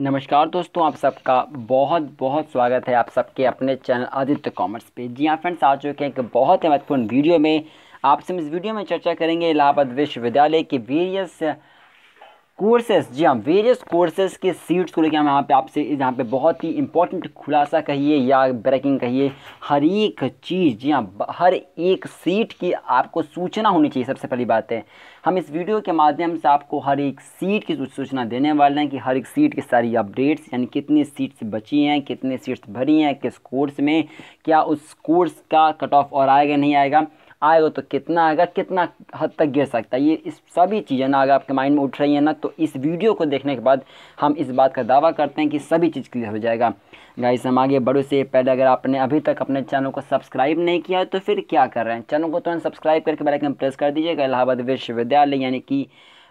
नमस्कार दोस्तों आप सबका बहुत बहुत स्वागत है आप सबके अपने चैनल आदित्य कॉमर्स पे जी हाँ फ्रेंड्स आ चुके हैं एक बहुत ही महत्वपूर्ण वीडियो में आपसे हम इस वीडियो में चर्चा करेंगे इलाहाबाद विश्वविद्यालय के वेरियस कोर्सेस जी हाँ वेरियस कोर्सेज के सीट्स को लेकर हम यहाँ पे आपसे यहाँ पे बहुत ही इंपॉर्टेंट खुलासा कहिए या ब्रेकिंग कहिए हर एक चीज़ जी हाँ हर एक सीट की आपको सूचना होनी चाहिए सबसे पहली बात है हम इस वीडियो के माध्यम से आपको हर एक सीट की सूचना देने वाले हैं कि हर एक सीट की सारी अपडेट्स यानी कितनी सीट्स बची हैं कितनी सीट्स भरी हैं किस कोर्स में क्या उस कोर्स का कट ऑफ और आएगा नहीं आएगा आएगा तो कितना आएगा कितना हद तक गिर सकता है ये इस सभी चीज़ें ना अगर आपके माइंड में उठ रही हैं ना तो इस वीडियो को देखने के बाद हम इस बात का दावा करते हैं कि सभी चीज़ क्लियर हो जाएगा गाइस हम आगे बढ़ो से पहले अगर आपने अभी तक अपने चैनल को सब्सक्राइब नहीं किया है तो फिर क्या कर रहे हैं चैनल को तुरंत तो सब्सक्राइब करके बेलाइकन प्रेस कर दीजिएगा इलाहाबाद विश्वविद्यालय यानी कि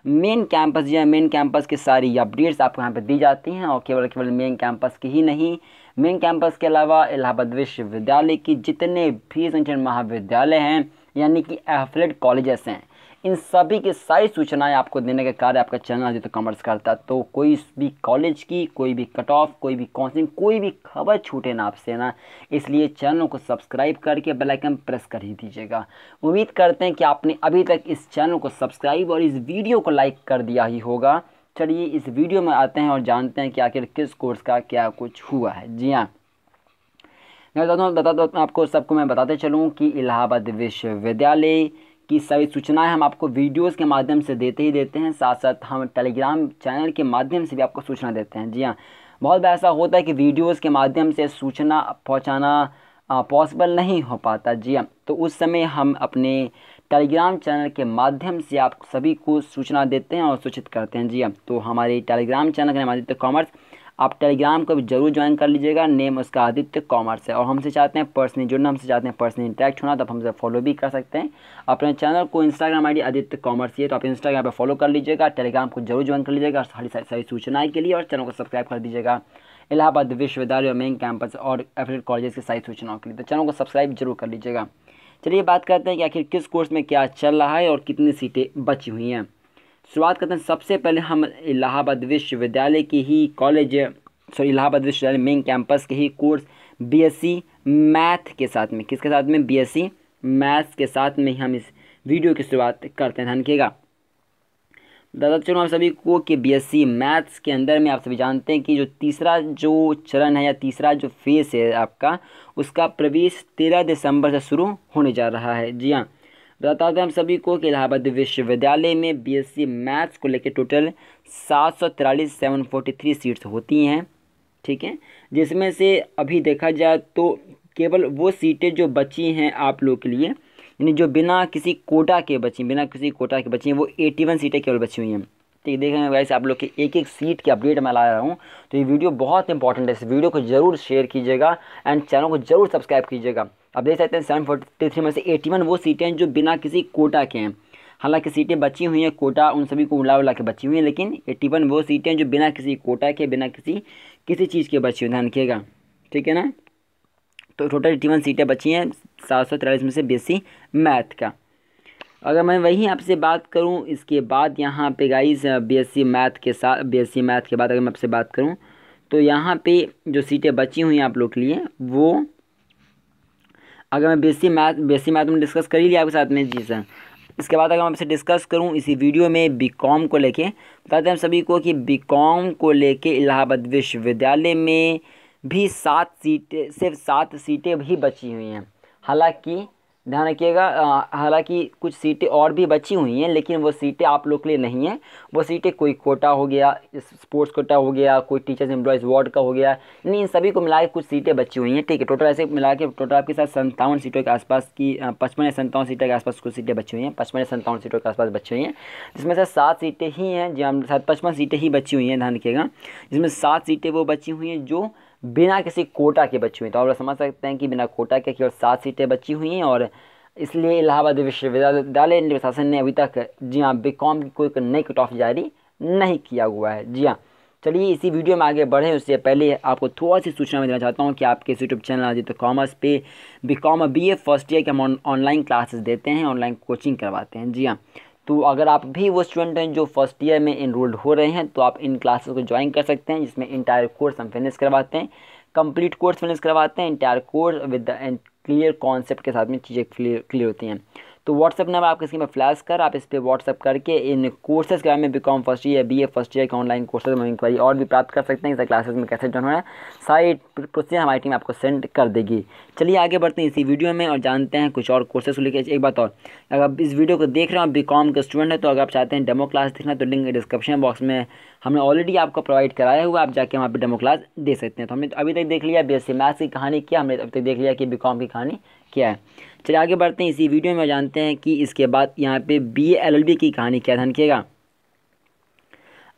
मेन कैंपस या मेन कैंपस की सारी अपडेट्स आपको यहाँ पर दी जाती हैं और केवल केवल मेन कैंपस की ही नहीं मेन कैंपस के अलावा इलाहाबाद विश्वविद्यालय की जितने भी संचन महाविद्यालय हैं यानी कि एफलेट कॉलेजेस हैं इन सभी की सारी सूचनाएं आपको देने का कार्य आपका चैनल आदित्य तो कॉमर्स करता है तो कोई भी कॉलेज की कोई भी कट ऑफ कोई भी काउंसिलिंग कोई भी खबर छूटे ना आपसे ना इसलिए चैनल को सब्सक्राइब करके बेल आइकन प्रेस कर ही दीजिएगा उम्मीद करते हैं कि आपने अभी तक इस चैनल को सब्सक्राइब और इस वीडियो को लाइक कर दिया ही होगा चलिए इस वीडियो में आते हैं और जानते हैं कि आखिर किस कोर्स का क्या कुछ हुआ है जी हाँ मैं बता हूँ आपको सबको मैं बताते चलूँ कि इलाहाबाद विश्वविद्यालय की सभी सूचनाएं हम आपको वीडियोस के माध्यम से देते ही देते हैं साथ साथ हम टेलीग्राम चैनल के माध्यम से भी आपको सूचना देते हैं जी हाँ बहुत बार ऐसा होता है कि वीडियोस के माध्यम से सूचना पहुंचाना पॉसिबल नहीं हो पाता जी हाँ तो उस समय हम अपने टेलीग्राम चैनल के माध्यम से आप सभी को सूचना देते हैं और सूचित करते हैं जी हाँ तो हमारे टेलीग्राम चैनल के माध्यम से कॉमर्स आप टेलीग्राम को भी जरूर ज्वाइन कर लीजिएगा नेम उसका आदित्य कॉमर्स है और हमसे चाहते हैं पर्सनली जुड़ना हमसे चाहते हैं पर्सनली इंटरेक्ट होना तो आप हमसे फॉलो भी कर सकते हैं अपने चैनल को इंस्टाग्राम आई आदित्य कॉमर्स ये तो आप इंस्टाग्राम पर फॉलो कर लीजिएगा टेलीग्राम को जरूर ज्वाइन कर लीजिएगा सारी सारी सूचनाएँ के लिए और चैनल को सब्सक्राइब कर दीजिएगा इलाहाबाद विश्वविद्यालय और मेन कैंपस और एफिलेट कॉलेज की सारी सूचनाओं के लिए तो चैनल को सब्सक्राइब जरूर कर लीजिएगा चलिए बात करते हैं कि आखिर किस कोर्स में क्या चल रहा है और कितनी सीटें बची हुई हैं शुरुआत करते हैं सबसे पहले हम इलाहाबाद विश्वविद्यालय के ही कॉलेज सॉरी इलाहाबाद विश्वविद्यालय मेन कैंपस के ही कोर्स बीएससी मैथ के साथ में किसके साथ में बीएससी मैथ्स के साथ में ही हम इस वीडियो की शुरुआत करते हैं ध्यान दादा चलो आप सभी को कि बीएससी मैथ्स के अंदर में आप सभी जानते हैं कि जो तीसरा जो चरण है या तीसरा जो फेस है आपका उसका प्रवेश तेरह दिसंबर से शुरू होने जा रहा है जी हाँ बताते हैं हम सभी को कि इलाहाबाद विश्वविद्यालय में बीएससी मैथ्स को लेकर टोटल सात सौ तिरालीस सेवन फोर्टी थ्री सीट्स होती हैं ठीक है जिसमें से अभी देखा जाए तो केवल वो सीटें जो बची हैं आप लोग के लिए यानी जो बिना किसी कोटा के बची बिना किसी कोटा के बची हैं वो एटी वन सीटें केवल बची हुई हैं ठीक देखें वैसे आप लोग के एक एक सीट की अपडेट मैं ला रहा हूँ तो ये वीडियो बहुत इंपॉर्टेंट है इस वीडियो को जरूर शेयर कीजिएगा एंड चैनल को जरूर सब्सक्राइब कीजिएगा अब देख सकते हैं सेवन फोर्टी थ्री में से एटी वन वो सीटें हैं जो बिना किसी कोटा के हैं हालांकि सीटें बची हुई हैं कोटा उन सभी को उला उला के बची हुई हैं लेकिन एट्टी वन वो सीटें जो बिना किसी कोटा के बिना किसी किसी चीज़ के बची हुई ध्यान रखिएगा ठीक है ना तो टोटल एट्टी वन सीटें बची हैं सात सौ तिरालीस में से बेसी मैथ का अगर मैं वहीं आपसे बात करूं इसके बाद यहाँ पे गाइस बीएससी मैथ के साथ बीएससी मैथ के बाद अगर मैं आपसे बात करूं तो यहाँ पे जो सीटें बची हुई हैं आप लोग के लिए वो अगर मैं बेसिक मैथ बेसिक मैथ में डिस्कस कर ही लिया आपके साथ में जी सर इसके बाद अगर मैं आपसे डिस्कस करूं इसी वीडियो में बीकॉम को लेके बताते हैं हम सभी को कि बीकॉम को लेके इलाहाबाद विश्वविद्यालय में भी सात सीटें सिर्फ सात सीटें भी बची हुई हैं हालांकि ध्यान रखिएगा हालांकि कुछ सीटें और भी बची हुई हैं लेकिन वो सीटें आप लोग के लिए नहीं हैं वो सीटें कोई कोटा हो गया स्पोर्ट्स कोटा हो गया कोई टीचर्स एम्प्लॉयज़ वार्ड का हो गया यानी इन सभी को मिला के कुछ सीटें बची हुई हैं ठीक है टोटल ऐसे मिला के टोटल आपके साथ संतावन सीटों के आसपास की पचपन या संतावन सीटों के आसपास कुछ सीटें बची हुई हैं पचपन या संतावन सीटों के आसपास बची हुई हैं जिसमें से सात सीटें ही हैं जी हम साथ पचपन सीटें ही बची हुई हैं ध्यान रखिएगा जिसमें सात सीटें वो बची हुई हैं जो बिना किसी कोटा के बची हुई तो आप समझ सकते हैं कि बिना कोटा के केवल सात सीटें बची हुई हैं और इसलिए इलाहाबाद विश्वविद्यालय प्रशासन ने अभी तक जी हाँ बी कॉम की कोई नई कट ऑफ जारी नहीं किया हुआ है जी हाँ चलिए इसी वीडियो में आगे बढ़ें उससे पहले आपको थोड़ा सी सूचना देना चाहता हूँ कि आपके इस यूट्यूब चैनल आदित्य कॉमर्स पे B com B A first year के हम ऑनलाइन क्लासेस देते हैं ऑनलाइन कोचिंग करवाते हैं जी हाँ तो अगर आप भी वो स्टूडेंट हैं जो फर्स्ट ईयर में इनरोल्ड हो रहे हैं तो आप इन क्लासेस को ज्वाइन कर सकते हैं जिसमें इंटायर कोर्स हम फिनिश करवाते हैं कंप्लीट कोर्स फिनिश करवाते हैं entire course with the clear concept के साथ में चीज़ें क्लियर क्लियर होती हैं तो व्हाट्सअप नंबर आपके स्क्रीन पर फ्लैश कर आप इस पर व्हाट्सअप करके इन कोर्सेज के बारे में B com first year B A first year के ऑनलाइन कोर्सेज में इंक्वायरी और भी प्राप्त कर सकते हैं इस क्लासेस में कैसे जो होना है सारी प्रोसेस हमारी टीम आपको सेंड कर देगी चलिए आगे बढ़ते हैं इसी वीडियो में और जानते हैं कुछ और कोर्सेज को लेकर एक बात और अगर इस वीडियो को देख रहे हो आप बी कॉम के स्टूडेंट हैं तो अगर आप चाहते हैं डेमो क्लास देखना तो लिंक डिस्क्रिप्शन बॉक्स में हमने ऑलरेडी आपको प्रोवाइड कराया हुआ आप जाके वहाँ पर डेमो क्लास दे सकते हैं तो हमने अभी तक देख लिया बी एस मैथ्स की कहानी क्या हमने अभी तक देख लिया कि बी की कहानी क्या है चलिए आगे बढ़ते हैं इसी वीडियो में जानते हैं कि इसके बाद यहाँ पे बी एल की कहानी क्या ध्यान किएगा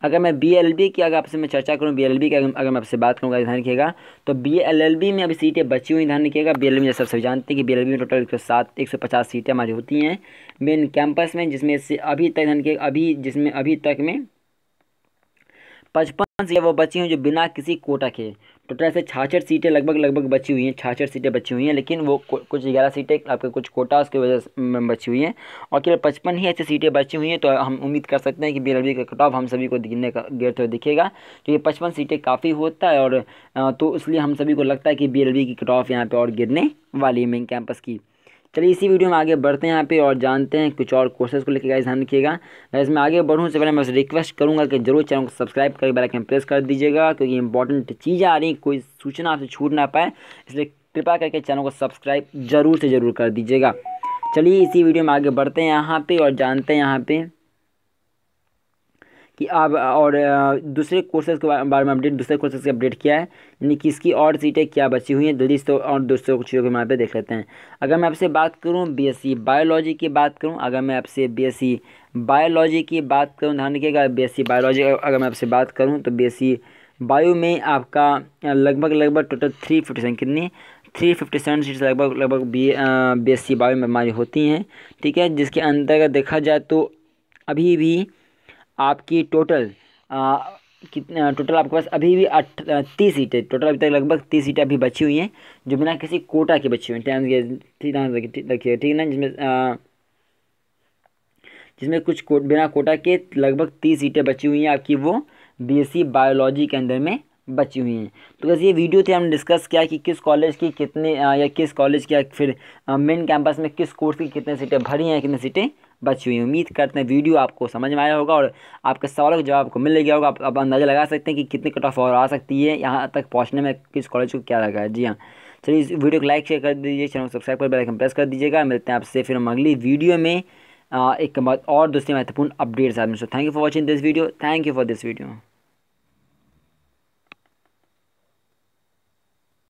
अगर मैं बी एल बी की अगर आपसे मैं चर्चा करूँ बी एल बी की अगर मैं आपसे बात करूँगा ध्यान रखिएगा तो बी एल एल बी में अभी सीटें बची हुई ध्यान रखिएगा बी एल बी जैसे सभी जानते हैं कि बी एल बी में टोटल एक सौ सात एक सौ पचास सीटें हमारी होती हैं मेन कैंपस में जिसमें से अभी तक ध्यान रखिएगा अभी जिसमें अभी तक में पचपन सीटें वो बची हुई जो बिना किसी कोटा के टोटल से छाछठ सीटें लगभग लगभग बची हुई हैं छाछठ सीटें बची हुई हैं लेकिन वो कुछ ग्यारह सीटें आपके कुछ कोटा उसकी वजह से बची हुई हैं और केवल पचपन ही ऐसी सीटें बची हुई हैं तो हम उम्मीद कर सकते हैं कि बी का कट हम सभी को गिरने का गिरते हुए दिखेगा क्योंकि तो पचपन सीटें काफ़ी होता है और तो इसलिए हम सभी को लगता है कि बी की कट यहाँ पर और गिरने वाली है मेन कैंपस की चलिए इसी वीडियो में आगे बढ़ते हैं यहाँ पे और जानते हैं कुछ और कोर्सेज को लेकर गाइज ध्यान रखिएगा गाइज मैं आगे बढ़ूँ से पहले मैं रिक्वेस्ट करूँगा कि जरूर चैनल को सब्सक्राइब करके बेलाइकन प्रेस कर दीजिएगा क्योंकि इंपॉर्टेंट चीज़ें आ रही कोई सूचना आपसे छूट ना पाए इसलिए कृपया करके चैनल को सब्सक्राइब जरूर से ज़रूर कर दीजिएगा चलिए इसी वीडियो में आगे बढ़ते हैं यहाँ पर और जानते हैं यहाँ पर कि आप और दूसरे कोर्सेज के बारे में अपडेट दूसरे कोर्सेज के अपडेट किया है यानी किसकी और सीटें क्या बची हुई हैं जल्दी से और दूसरे चीज़ों के बारे में देख लेते हैं अगर मैं आपसे बात करूँ बीएससी बायोलॉजी की बात करूँ अगर मैं आपसे बीएससी बायोलॉजी की बात करूँ ध्यान रखिएगा बी बायोलॉजी अगर मैं आपसे बात करूँ तो बी बायो में आपका लगभग लगभग टोटल थ्री फिफ्टी सेवन कितनी थ्री फिफ्टी सेवन सीट्स लगभग लगभग B B S C bio में हमारी होती हैं ठीक है जिसके अंतर्गत देखा जाए तो अभी भी आपकी टोटल कितना टोटल आपके पास अभी भी अठ तीस सीटें टोटल अभी तक लगभग तीस सीटें अभी बची हुई हैं जो बिना किसी कोटा के बची हुई हैं ठीक रखिए ठीक है ना जिसमें जिसमें कुछ को बिना कोटा के लगभग तीस सीटें बची हुई हैं आपकी वो बीएससी बायोलॉजी के अंदर में बची हुई हैं तो बस ये वीडियो थी हमने डिस्कस किया कि किस कॉलेज की कितने या किस कॉलेज की या फिर मेन कैंपस में किस कोर्स की कितने सीटें भरी हैं कितनी सीटें बची हुई उम्मीद करते हैं वीडियो आपको समझ में आया होगा और आपके सवालों का जवाब आपको मिल गया होगा आप, आप अंदाज़ा लगा सकते हैं कि कितनी कट ऑफ और आ सकती है यहाँ तक पहुँचने में किस कॉलेज को क्या लगा है जी हाँ चलिए इस वीडियो को लाइक शेयर कर दीजिए चैनल को सब्सक्राइब कर बेलाइकन प्रेस कर दीजिएगा मिलते हैं आपसे फिर हम अगली वीडियो में एक और दूसरी महत्वपूर्ण अपडेट्स आदमी so thank you for watching this video thank you for this video